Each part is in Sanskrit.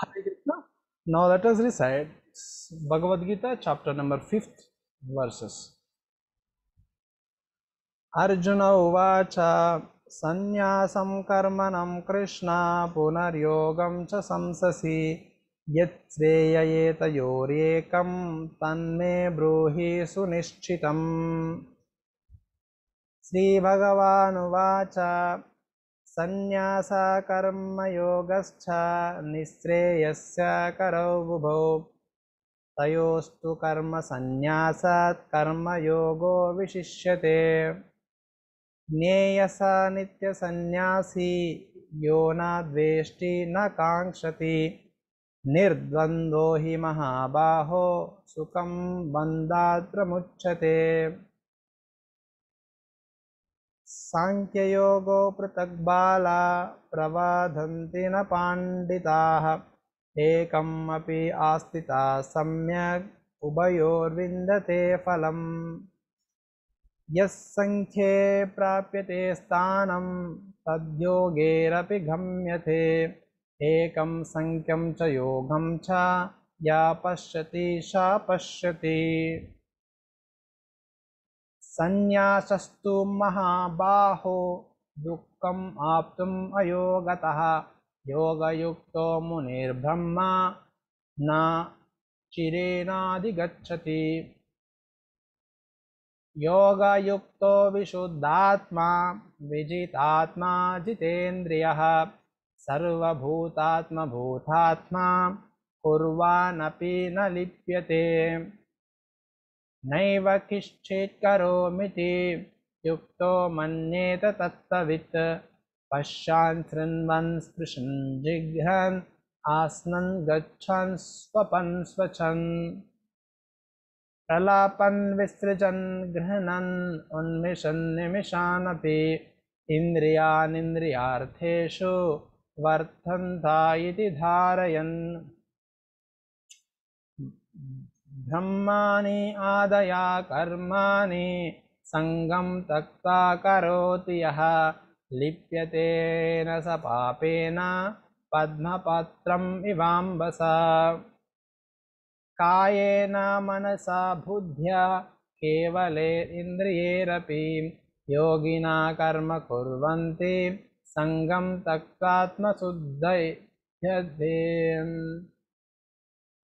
Hare Krishna. Now let us recite Bhagavad Gita, chapter number 5th, verses. Arjuna उवाच संन्यासं कर्मणं कृष्ण पुनर्योगं च संससि यत्श्रेययेतयोरेकं तन्मे ब्रूहि सुनिश्चितम् श्रीभगवानुवाच संन्यासः कर्मयोगश्च निःश्रेयस्य करौ बुभौ तयोस्तु कर्मसन्न्यासात् कर्मयोगो विशिष्यते ज्ञेयसा नित्यसंन्यासी यो द्वेष्टि न काङ्क्षति निर्द्वन्द्वो हि महाबाहो सुखं बन्धात्रमुच्यते साङ्ख्ययोगो पृथक् बाला प्रवधन्ति न पाण्डिताः एकम् अपि आस्थिता सम्यग् उभयोर्विन्दते फलं सङ्ख्ये प्राप्यते स्थानं तद्योगेरपि गम्यते एकं सङ्ख्यं च योगं च या पश्यति सा पश्यति संन्यासस्तु महाबाहो दुःखम् आप्तुम् अयोगतः योगयुक्तो मुनिर्ब्रह्म न चिरेणाधिगच्छति योगयुक्तो विशुद्धात्मा विजितात्मा जितेन्द्रियः सर्वभूतात्मभूतात्मा कुर्वानपि न लिप्यते नैव किश्चित्करोमिति युक्तो मन्येत तत्सवित् पश्यान् शृण्वन् स्पृशन् जिघ्रन् आसनन् गच्छन् स्वपन् स्वच्छन् प्रलापन् विसृजन् गृह्णन् उन्मिषन् निमिषानपि इन्द्रियानिन्द्रियार्थेषु वर्धन्ता इति धारयन् ब्रह्माणि आदया कर्माणि सङ्गं तक्ता करोति यः न स पापेन इवाम्बस कायेन मनसा बुद्ध्या केवले इन्द्रियेरपि योगिना कर्म कुर्वन्ति सङ्गं तक्तात्मशुद्धै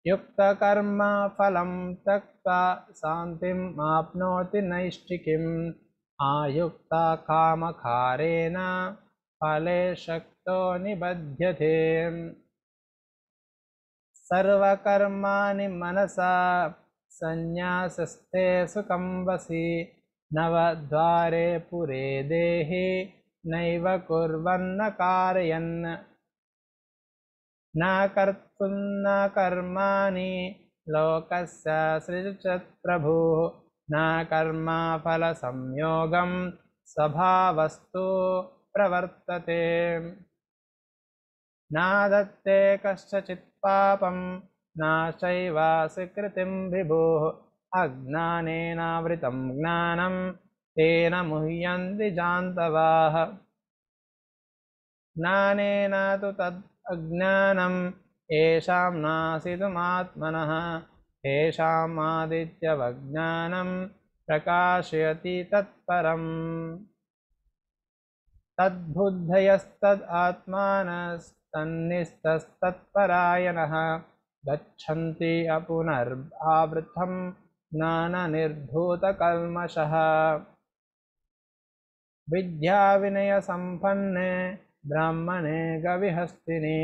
युक्तकर्मा फलं त्यक्त्वा शान्तिमाप्नोति नैष्ठिकीम् कामकारेण फले शक्तो निबध्यते सर्वकर्माणि मनसा संन्यासस्थे सुखं वसि नवद्वारे पुरे देहि नैव कुर्वन्न कारयन् न कर्तुं न कर्माणि लोकस्य सृजप्रभुः न कर्माफलसंयोगं स्वभावस्तु प्रवर्तते नादत्ते कश्चित्पापं न चैव सकृतिं विभुः अज्ञानेनावृतं ज्ञानं तेन मुह्यन्ति जान्तवाः ज्ञानेन तु तद् ज्ञानम् येषां नासितुमात्मनः आदित्यवज्ञानं प्रकाशयति तत्परम् तद्बुद्धयस्तद् आत्मानस्तन्निस्तत्परायणः गच्छन्ति अपुनर्वृतं ज्ञाननिर्धूतकल्मषः विद्याविनयसम्पन्ने ब्राह्मणे गविहस्तिनि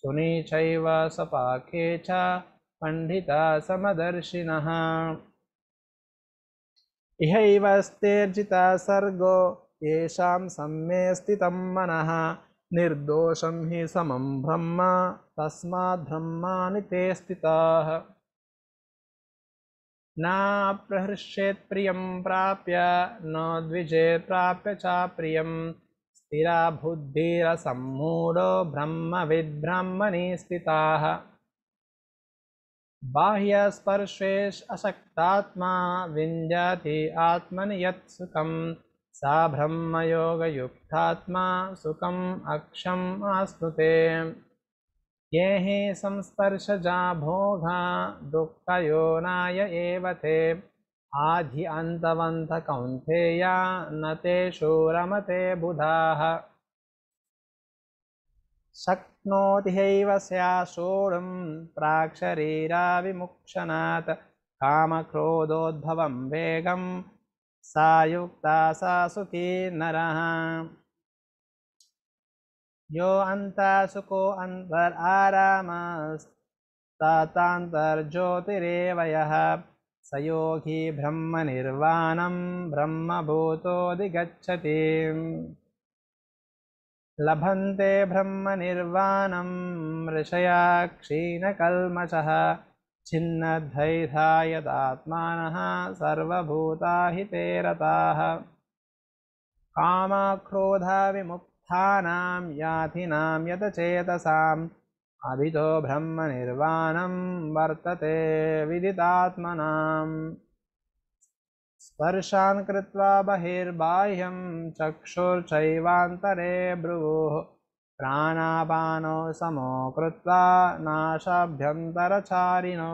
सुनीचैव सपाके च पण्डिता समदर्शिनः इहैवस्तेर्जितः सर्गो येषां सम्ये स्थितं मनः निर्दोषं हि समं ब्रह्म तस्माद्ब्रह्माणि ते स्थिताः नाप्रहृष्येत्प्रियं प्राप्य न द्विजे प्राप्य चाप्रियं बुद्धिरसम्मूढो ब्रह्मविद्ब्रह्मणि स्थिताः बाह्यस्पर्शेष् अशक्तात्मा विञ्जाति आत्मनि यत्सुखं सुखं सा ब्रह्मयोगयुक्तात्मा सुखम् अक्षम् ये हि संस्पर्शजा भोगा दुःखयोनाय एव ते आधि कौन्थेया न ते शूरमते बुधाः शक्नोति हैव स्यासोढुं प्राक् कामक्रोधोद्भवं वेगं सा युक्ता सा सुखी नरः योऽन्ता यः योगी ब्रह्मनिर्वाणं ब्रह्मभूतोऽधिगच्छति लभन्ते ब्रह्मनिर्वाणं ऋषया क्षीणकल्मषः यदात्मानः सर्वभूता हि तेरताः कामाक्रोधाविमुक्तानां याथिनां यतचेतसाम् अभितो ब्रह्मनिर्वाणं वर्तते विदितात्मनाम् स्पर्शान् कृत्वा बहिर्बाह्यं चक्षुर्चैवान्तरे ब्रूः प्राणापानो समो कृत्वा नाशाभ्यन्तरचारिणो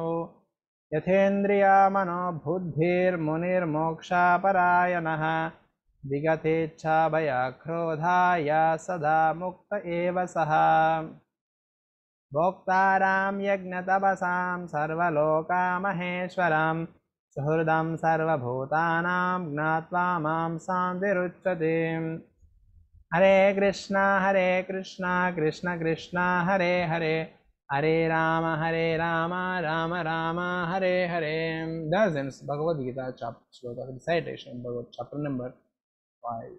यथेन्द्रियामनो बुद्धिर्मुनिर्मोक्षापरायणः विगतेच्छाभयक्रोधाय सदा मुक्त एव सः भोक्तारां यज्ञतपसां सर्वलोकामहेश्वरं सुहृदं सर्वभूतानां ज्ञात्वा मां शान्तिरुच्यते हरे कृष्णा हरे कृष्णा कृष्ण कृष्णा हरे हरे हरे राम हरे राम राम राम हरे हरे दस भगवद गीता चैप्टर श्लोक डिसाइटेशन भगवत चैप्टर नंबर फाइव